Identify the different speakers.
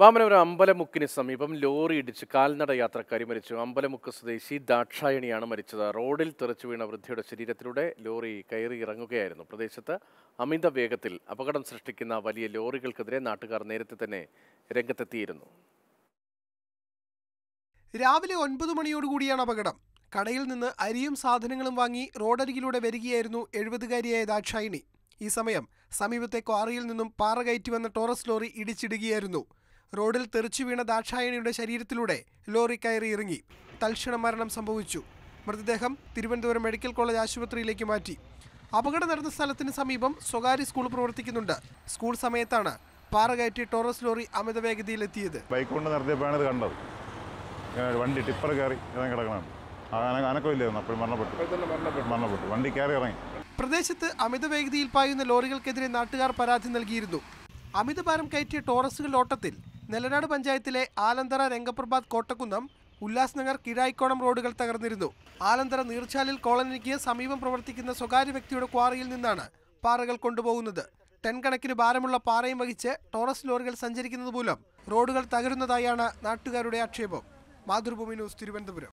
Speaker 1: വാമനപുരം അമ്പലമുക്കിന് സമീപം ലോറി ഇടിച്ച് കാൽനട യാത്രക്കാരി മരിച്ചു അമ്പലമുക്ക് സ്വദേശി ദാക്ഷായണിയാണ് മരിച്ചത് റോഡിൽ തെറിച്ചു വീണ വൃദ്ധയുടെ ശരീരത്തിലൂടെ ലോറി കയറി ഇറങ്ങുകയായിരുന്നു പ്രദേശത്ത് അമിത വേഗത്തിൽ അപകടം സൃഷ്ടിക്കുന്ന വലിയ ലോറികൾക്കെതിരെ നാട്ടുകാർ നേരത്തെ തന്നെ രംഗത്തെത്തിയിരുന്നു
Speaker 2: രാവിലെ ഒൻപത് മണിയോടുകൂടിയാണ് അപകടം കടയിൽ നിന്ന് അരിയും സാധനങ്ങളും വാങ്ങി റോഡരികിലൂടെ വരികയായിരുന്നു എഴുപതുകാരിയായ ദാക്ഷായണി ഈ സമയം സമീപത്തെ ക്വാറിയിൽ നിന്നും പാറ കയറ്റി വന്ന ടോറസ് ലോറി ഇടിച്ചിടുകയായിരുന്നു റോഡിൽ തെറിച്ചു വീണ ദാക്ഷായണിയുടെ ശരീരത്തിലൂടെ ലോറി കയറി ഇറങ്ങി തൽക്ഷണ മരണം സംഭവിച്ചു മൃതദേഹം തിരുവനന്തപുരം മെഡിക്കൽ കോളേജ് ആശുപത്രിയിലേക്ക് മാറ്റി അപകടം നടന്ന സ്ഥലത്തിന് സമീപം സ്വകാര്യ സ്കൂൾ പ്രവർത്തിക്കുന്നുണ്ട് സ്കൂൾ സമയത്താണ് പാറ കയറ്റി ടോറസ് ലോറി അമിത
Speaker 3: വേഗതയിലെത്തിയത് ബൈക്ക് കൊണ്ട് നടത്തിയപ്പോഴാണ് ഇത് കണ്ടത് വണ്ടി ടിപ്പർ കയറി കിടക്കണം അപ്പോൾ വണ്ടി കയറി ഇറങ്ങി
Speaker 2: പ്രദേശത്ത് അമിത വേഗതയിൽ പായുന്ന ലോറികൾക്കെതിരെ നാട്ടുകാർ പരാതി നൽകിയിരുന്നു അമിതഭാരം കയറ്റിയ ടോറസുകളുടെ ഓട്ടത്തിൽ നെല്ലനാട് പഞ്ചായത്തിലെ ആലന്തറ രംഗപ്രഭാത് കോട്ടക്കുന്നം ഉല്ലാസ്നഗർ കിഴായിക്കോണം റോഡുകൾ തകർന്നിരുന്നു ആലന്തറ നീർച്ചാലിൽ കോളനിക്ക് സമീപം പ്രവർത്തിക്കുന്ന സ്വകാര്യ വ്യക്തിയുടെ ക്വാറിയിൽ നിന്നാണ് പാറകൾ കൊണ്ടുപോകുന്നത് ടൺ കണക്കിന് ഭാരമുള്ള പാറയും വഹിച്ച് ടോറസ് ലോറികൾ സഞ്ചരിക്കുന്നത് മൂലം റോഡുകൾ തകരുന്നതായാണ് നാട്ടുകാരുടെ ആക്ഷേപം മാതൃഭൂമി ന്യൂസ് തിരുവനന്തപുരം